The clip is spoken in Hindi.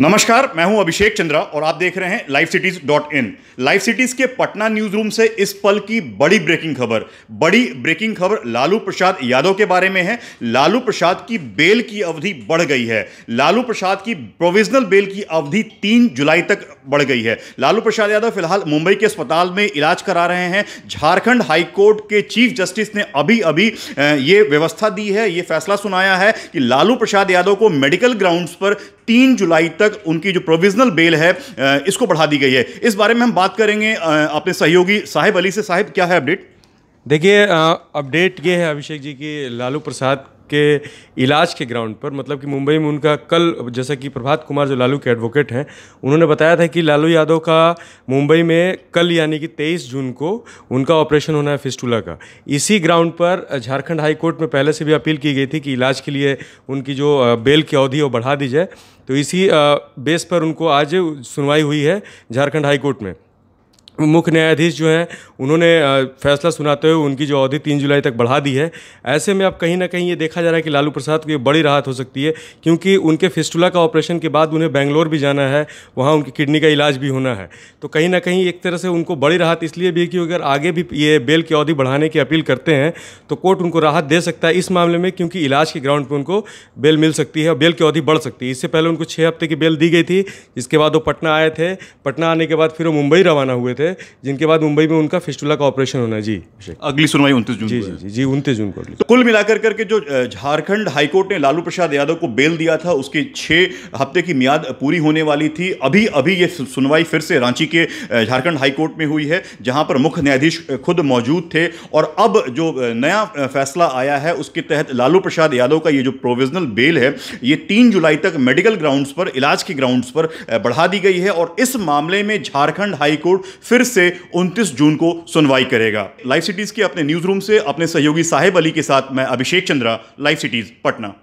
नमस्कार मैं हूं अभिषेक चंद्रा और आप देख रहे हैं live cities dot in live cities के पटना न्यूज रूम से इस पल की बड़ी ब्रेकिंग खबर बड़ी ब्रेकिंग खबर लालू प्रसाद यादव के बारे में है लालू प्रसाद की बेल की अवधि बढ़ गई है लालू प्रसाद की प्रोविजनल बेल की अवधि तीन जुलाई तक बढ़ गई है लालू प्रसाद यादव फिलहाल मुंबई के अस्पताल में इलाज करा रहे हैं झारखंड हाईकोर्ट के चीफ जस्टिस ने अभी अभी ये व्यवस्था दी है ये फैसला सुनाया है कि लालू प्रसाद यादव को मेडिकल ग्राउंड्स पर तीन जुलाई तक तक उनकी जो प्रोविजनल बेल है इसको बढ़ा दी गई है इस बारे में हम बात करेंगे अपने सहयोगी साहिब अली से साहिब क्या है अपडेट देखिए अपडेट ये है अभिषेक जी की लालू प्रसाद के इलाज के ग्राउंड पर मतलब कि मुंबई में उनका कल जैसा कि प्रभात कुमार जो लालू के एडवोकेट हैं उन्होंने बताया था कि लालू यादव का मुंबई में कल यानी कि 23 जून को उनका ऑपरेशन होना है फिस्टूला का इसी ग्राउंड पर झारखंड हाई कोर्ट में पहले से भी अपील की गई थी कि इलाज के लिए उनकी जो बेल की अवधि वो बढ़ा दी जाए तो इसी बेस पर उनको आज सुनवाई हुई है झारखंड हाईकोर्ट में मुख्य न्यायाधीश जो हैं उन्होंने फैसला सुनाते हुए उनकी जो अवधि तीन जुलाई तक बढ़ा दी है ऐसे में अब कहीं ना कहीं ये देखा जा रहा है कि लालू प्रसाद को ये बड़ी राहत हो सकती है क्योंकि उनके फिस्टुला का ऑपरेशन के बाद उन्हें बेंगलोर भी जाना है वहाँ उनकी किडनी का इलाज भी होना है तो कहीं ना कहीं एक तरह से उनको बड़ी राहत इसलिए भी कि अगर आगे भी ये बेल की अवधि बढ़ाने की अपील करते हैं तो कोर्ट उनको राहत दे सकता है इस मामले में क्योंकि इलाज के ग्राउंड पर उनको बेल मिल सकती है और बेल की अवधि बढ़ सकती है इससे पहले उनको छः हफ्ते की बेल दी गई थी इसके बाद वो पटना आए थे पटना आने के बाद फिर वो मुंबई रवाना हुए थे थे जिनके बाद मुंबई में उनका फिस्टुला का ऑपरेशन होना जी अगली सुनवाई उनतीस जून जी जी जी जी उनतीस जून को तो कुल मिलाकर करके जो झारखंड हाईकोर्ट ने लालू प्रसाद यादव को बेल दिया था उसकी छः हफ्ते की मियाद पूरी होने वाली थी अभी अभी ये सुनवाई फिर से रांची के झारखंड हाईकोर्ट में हुई है जहां पर मुख्य न्यायाधीश खुद मौजूद थे और अब जो नया फैसला आया है उसके तहत लालू प्रसाद यादव का ये जो प्रोविजनल बेल है ये तीन जुलाई तक मेडिकल ग्राउंड्स पर इलाज के ग्राउंड्स पर बढ़ा दी गई है और इस मामले में झारखंड हाईकोर्ट फिर फिर से 29 जून को सुनवाई करेगा लाइव सिटीज के अपने न्यूज रूम से अपने सहयोगी साहेब अली के साथ मैं अभिषेक चंद्रा लाइव सिटीज पटना